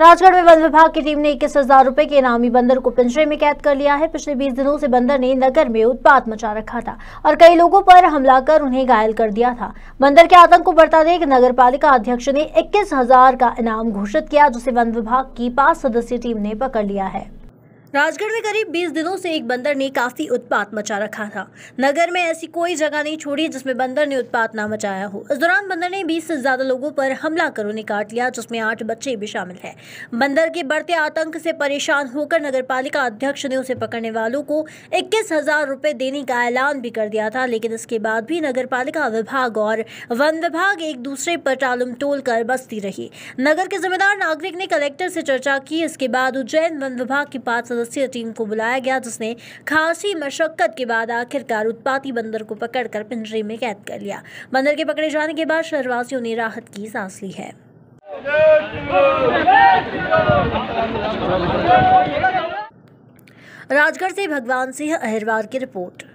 राजगढ़ में वन विभाग की टीम ने इक्कीस हजार रूपए के इनामी बंदर को पिंजरे में कैद कर लिया है पिछले 20 दिनों से बंदर ने नगर में उत्पात मचा रखा था और कई लोगों पर हमला कर उन्हें घायल कर दिया था बंदर के आतंक को बढ़ता देख नगर पालिका अध्यक्ष ने इक्कीस हजार का इनाम घोषित किया जिसे वन विभाग की पांच सदस्यीय टीम ने पकड़ लिया है राजगढ़ में करीब 20 दिनों से एक बंदर ने काफ़ी उत्पात मचा रखा था नगर में ऐसी कोई जगह नहीं छोड़ी जिसमें बंदर ने उत्पात ना मचाया हो इस दौरान बंदर ने 20 से ज़्यादा लोगों पर हमला कर उन्हें काट लिया जिसमें आठ बच्चे भी शामिल हैं बंदर के बढ़ते आतंक से परेशान होकर नगर पालिका अध्यक्ष ने उसे पकड़ने वालों को इक्कीस हज़ार देने का ऐलान भी कर दिया था लेकिन इसके बाद भी नगर विभाग और वन विभाग एक दूसरे पर टालम टोल कर बस्ती रही नगर के जिम्मेदार नागरिक ने कलेक्टर से चर्चा की इसके बाद उज्जैन वन विभाग के पास सदस्य टीम को बुलाया गया जिसने खासी मशक्कत के बाद आखिरकार उत्पाती बंदर को पकड़कर पिंजरे में कैद कर लिया बंदर के पकड़े जाने के बाद शहरवासियों ने राहत की सांस ली है राजगढ़ से भगवान सिंह अहिरवार की रिपोर्ट